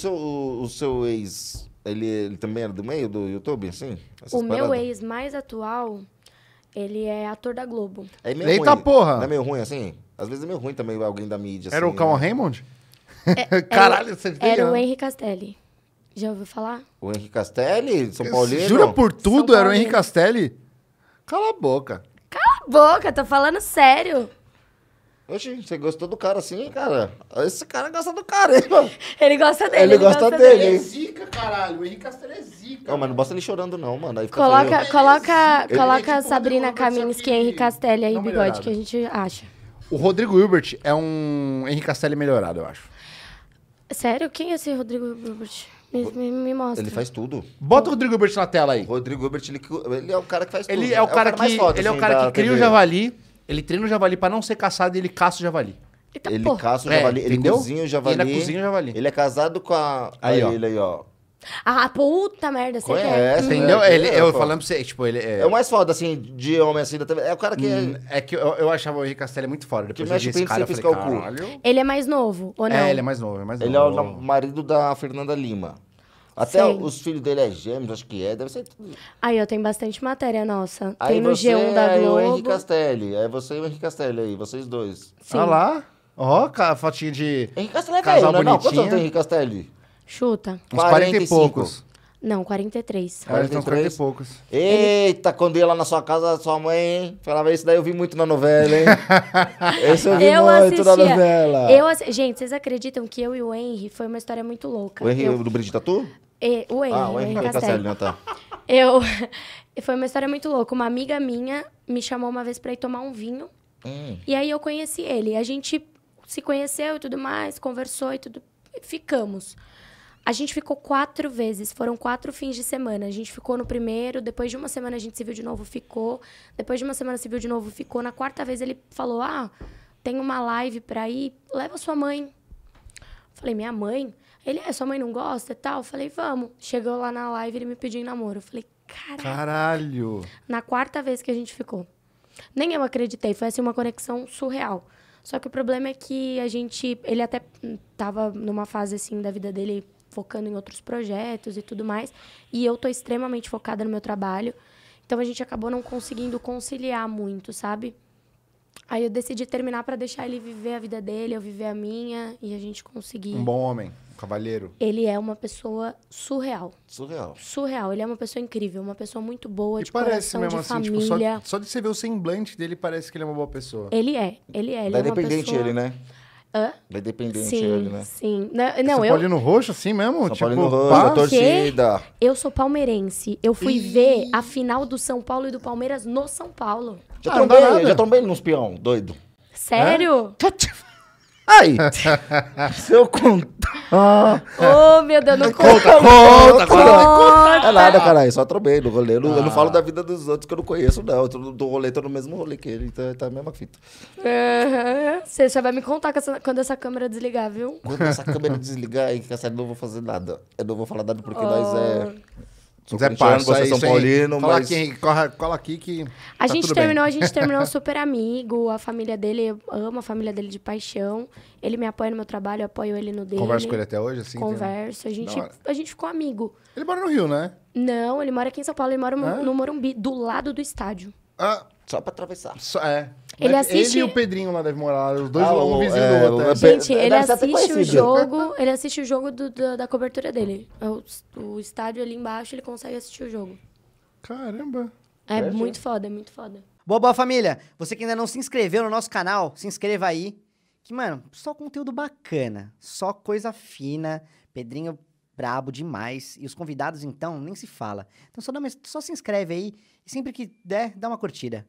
seu, o, o seu ex, ele, ele também era do meio do YouTube, assim? Essas O meu ex mais atual, ele é ator da Globo. É meio Eita ruim. porra! Não é meio ruim, assim? Às vezes é meio ruim também alguém da mídia, Era o assim, Calma né? Raymond? É, é Caralho, você viu? Era o Henry Castelli. Já ouviu falar? O Henrique Castelli, São Paulino. Jura por tudo, era o Henrique Castelli? Cala a boca. Cala a boca, tô falando sério. Oxi, você gostou do cara assim, cara? Esse cara gosta do cara, hein, mano? Ele gosta dele, ele, gosta, gosta dele. dele. É zica, caralho. O Henrique Castelo é zica. Não, mas não bosta ele chorando, não, mano. Aí coloca meio... coloca, ele é tipo coloca é Sabrina Camines que é Henrique Castelli aí, bigode, que a gente acha. O Rodrigo Hilbert é um Henrique Castelli melhorado, eu acho. Sério? Quem é esse Rodrigo Hilbert? Me, me, me, mostra. Ele faz tudo. Bota o Rodrigo Hilbert na tela aí. O Rodrigo Hilbert, ele, ele é o cara que faz ele tudo. É, né? é ele é o assim, cara, que, ele é o cara que cria TV. o javali. Ele treina o javali para não ser caçado e ele caça o javali. Eita, ele porra. caça o é, javali, é, ele entendeu? cozinha o javali. Ele cozinha o javali. Ele é casado com a... Aí, ó. Ele aí, ó. Ah, puta merda, você Conhece, quer. Entendeu? Ele, é, eu falando pra você, tipo, ele... É... é... o mais foda, assim, de homem assim, da TV. É o cara que... É- hum, é que eu, eu, achava o Henrique Castelli muito fora. Depois que gente esse cara, falei, o cu. Ele é mais novo, ou não? É, ele é mais novo, é mais novo. Ele é o marido da Fernanda Lima. Até os filhos dele é gêmeos, acho que é, deve ser tudo. Aí eu tenho bastante matéria nossa. Aí tem no você G1 da Globo. É aí o Henrique Castelli, aí é você e o Henrique Castelli aí, vocês dois. Sim. Ah lá. Ó, oh, fotinha de Henrique Castelli é casal velho, né? não, bonitinho. Não, Henrique Castelli? Chuta. Uns 40 e poucos. Não, 43. 43. e poucos. Eita, quando ia lá na sua casa, sua mãe falava isso daí, eu vi muito na novela, hein? Esse eu vi eu muito assistia. na novela. Eu ass... Gente, vocês acreditam que eu e o Henry foi uma história muito louca? O Henry eu... do Brigitte Tatu? É, e, o Henry, ah, o Henry, tá Castelli. Castelli tá. Eu... Foi uma história muito louca. Uma amiga minha me chamou uma vez para ir tomar um vinho. Hum. E aí eu conheci ele. A gente se conheceu e tudo mais, conversou e tudo. Ficamos. A gente ficou quatro vezes, foram quatro fins de semana. A gente ficou no primeiro, depois de uma semana a gente se viu de novo, ficou. Depois de uma semana se viu de novo, ficou. Na quarta vez ele falou: Ah, tem uma live pra ir, leva sua mãe. Falei: Minha mãe? Ele, é, sua mãe não gosta e tal? Eu falei, vamos. Chegou lá na live, ele me pediu em namoro. Eu falei, caralho. Caralho. Na quarta vez que a gente ficou. Nem eu acreditei, foi assim uma conexão surreal. Só que o problema é que a gente. Ele até tava numa fase assim da vida dele focando em outros projetos e tudo mais. E eu tô extremamente focada no meu trabalho. Então a gente acabou não conseguindo conciliar muito, sabe? Aí eu decidi terminar para deixar ele viver a vida dele, eu viver a minha e a gente conseguir. Um bom homem, um cavalheiro. Ele é uma pessoa surreal. Surreal. Surreal. Ele é uma pessoa incrível, uma pessoa muito boa, e de parece coração, mesmo de assim, tipo, família. Tipo, só, só, de você ver o semblante dele parece que ele é uma boa pessoa. Ele é, ele é. Ele é uma pessoa... ele, né? Hã? Vai depender sim, né? Sim, Não, não São eu... roxo, assim mesmo? São tipo, no roxo, torcida. Eu sou palmeirense. Eu fui Ih. ver a final do São Paulo e do Palmeiras no São Paulo. Já ah, trombei, já trombei nos num espião, doido. Sério? É? Aí, se eu contar... Ô, oh, meu Deus, não conta. Conta, conta, conta. conta. É nada, caralho, só trobei no rolê. Eu, não, ah. eu não falo da vida dos outros que eu não conheço, não. Eu tô, do rolê, tô no mesmo rolê que ele, então é, tá a mesma fita. Uhum. Você já vai me contar quando essa câmera desligar, viu? Quando essa câmera desligar, aí, que essa eu não vou fazer nada. Eu não vou falar nada porque oh. nós é... Se Zé Parça, você é São Paulino, cola mas... Aqui, cola, cola aqui que A tá gente terminou, bem. a gente terminou super amigo, a família dele, eu amo a família dele de paixão. Ele me apoia no meu trabalho, eu apoio ele no dele. Converso com ele até hoje, assim? Converso, a gente, a gente ficou amigo. Ele mora no Rio, né? Não, ele mora aqui em São Paulo, ele mora no Morumbi, do lado do estádio. Ah, só pra atravessar. Só, é. Ele assiste. Ele e o Pedrinho lá deve morar, os dois ah, um vizinho é, do outro. Gente, ele assiste o jogo, ele assiste o jogo do, da, da, cobertura dele. É o, o estádio ali embaixo, ele consegue assistir o jogo. Caramba. É, é muito foda, é muito foda. Boa, boa família. Você que ainda não se inscreveu no nosso canal, se inscreva aí. Que, mano, só conteúdo bacana, só coisa fina. Pedrinho brabo demais. E os convidados, então, nem se fala. Então só, uma, só se inscreve aí e sempre que der, dá uma curtida.